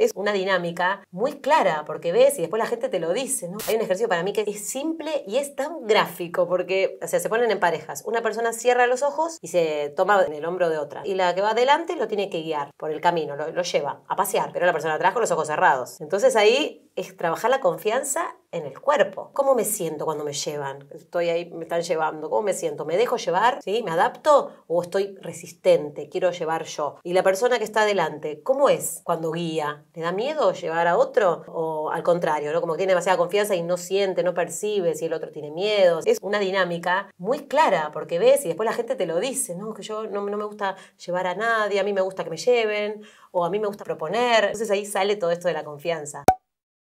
it una dinámica muy clara, porque ves y después la gente te lo dice, ¿no? Hay un ejercicio para mí que es simple y es tan gráfico, porque, o sea, se ponen en parejas. Una persona cierra los ojos y se toma en el hombro de otra. Y la que va adelante lo tiene que guiar por el camino, lo, lleva a pasear, pero la persona atrás con los ojos cerrados. Entonces ahí es trabajar la confianza en el cuerpo. ¿Cómo me siento cuando me llevan? Estoy ahí, me están llevando. ¿Cómo me siento? ¿Me dejo llevar? ¿Sí? ¿Me adapto? ¿O estoy resistente? Quiero llevar yo. Y la persona que está adelante, ¿cómo es cuando guía? ¿Le da miedo llevar a otro? O al contrario, ¿no? Como que tiene demasiada confianza y no siente, no percibe si el otro tiene miedo Es una dinámica muy clara porque ves y después la gente te lo dice, no, que yo no, no me gusta llevar a nadie, a mí me gusta que me lleven o a mí me gusta proponer. Entonces ahí sale todo esto de la confianza.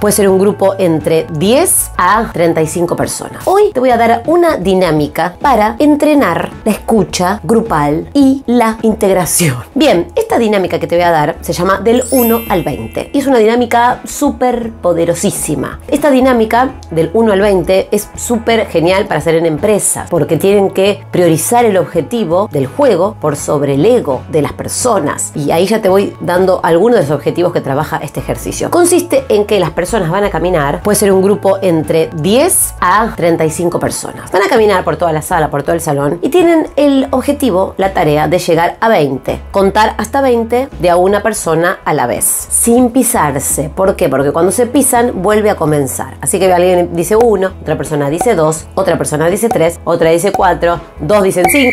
Puede ser un grupo entre 10 a 35 personas. Hoy te voy a dar una dinámica para entrenar la escucha grupal y la integración. Bien, esta dinámica que te voy a dar se llama del 1 al 20 y es una dinámica súper poderosísima. Esta dinámica del 1 al 20 es súper genial para hacer en empresa porque tienen que priorizar el objetivo del juego por sobre el ego de las personas. Y ahí ya te voy dando algunos de los objetivos que trabaja este ejercicio. Consiste en que las personas van a caminar, puede ser un grupo entre 10 a 35 personas. Van a caminar por toda la sala, por todo el salón y tienen el objetivo, la tarea de llegar a 20. Contar hasta 20 de a una persona a la vez, sin pisarse. ¿Por qué? Porque cuando se pisan vuelve a comenzar. Así que alguien dice 1, otra persona dice 2, otra persona dice 3, otra dice 4, dos dicen 5,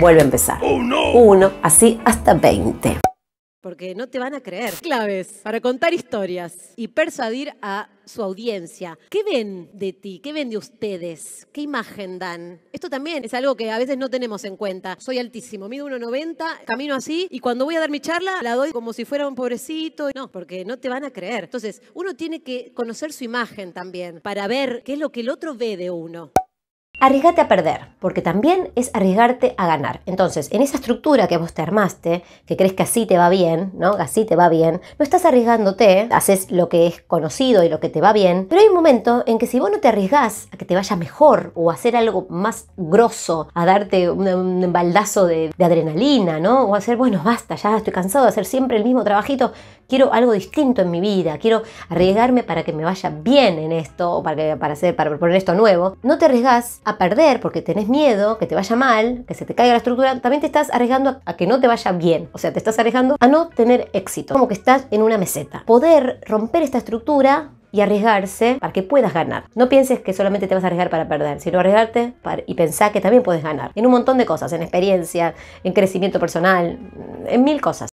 vuelve a empezar. 1, así hasta 20 porque no te van a creer. Claves para contar historias y persuadir a su audiencia. ¿Qué ven de ti? ¿Qué ven de ustedes? ¿Qué imagen dan? Esto también es algo que a veces no tenemos en cuenta. Soy altísimo, mido 1,90, camino así y cuando voy a dar mi charla la doy como si fuera un pobrecito. No, porque no te van a creer. Entonces, uno tiene que conocer su imagen también para ver qué es lo que el otro ve de uno arriesgate a perder, porque también es arriesgarte a ganar. Entonces, en esa estructura que vos te armaste, que crees que así te va bien, ¿no? así te va bien, no estás arriesgándote, haces lo que es conocido y lo que te va bien, pero hay un momento en que si vos no te arriesgás a que te vaya mejor o a hacer algo más grosso, a darte un, baldazo de, adrenalina, ¿no? O a hacer, bueno, basta, ya estoy cansado de hacer siempre el mismo trabajito, quiero algo distinto en mi vida, quiero arriesgarme para que me vaya bien en esto o para, para, hacer, para poner esto nuevo, no te arriesgás a a perder porque tenés miedo, que te vaya mal, que se te caiga la estructura, también te estás arriesgando a que no te vaya bien. O sea, te estás arriesgando a no tener éxito, como que estás en una meseta. Poder romper esta estructura y arriesgarse para que puedas ganar. No pienses que solamente te vas a arriesgar para perder, sino arriesgarte y pensar que también puedes ganar en un montón de cosas, en experiencia, en crecimiento personal, en mil cosas.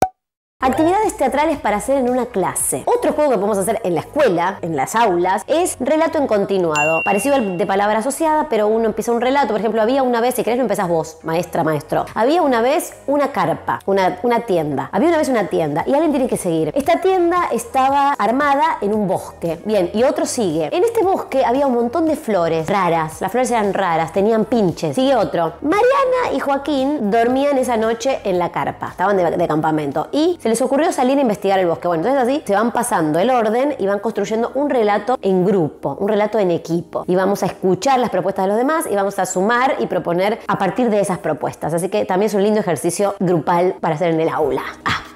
Actividades teatrales para hacer en una clase. Otro juego que podemos hacer en la escuela, en las aulas, es relato en continuado. Parecido al de palabra asociada, pero uno empieza un relato. Por ejemplo, había una vez, si querés lo empezás vos, maestra, maestro. Había una vez una carpa, una, tienda. Había una vez una tienda y alguien tiene que seguir. Esta tienda estaba armada en un bosque. Bien, y otro sigue. En este bosque había un montón de flores raras. Las flores eran raras, tenían pinches. Sigue otro. Mariana y Joaquín dormían esa noche en la carpa. Estaban de, de campamento y se les ocurrió salir a investigar el bosque. Bueno, entonces así se van pasando el orden y van construyendo un relato en grupo, un relato en equipo. Y vamos a escuchar las propuestas de los demás y vamos a sumar y proponer a partir de esas propuestas. Así que también es un lindo ejercicio grupal para hacer en el aula. Ah.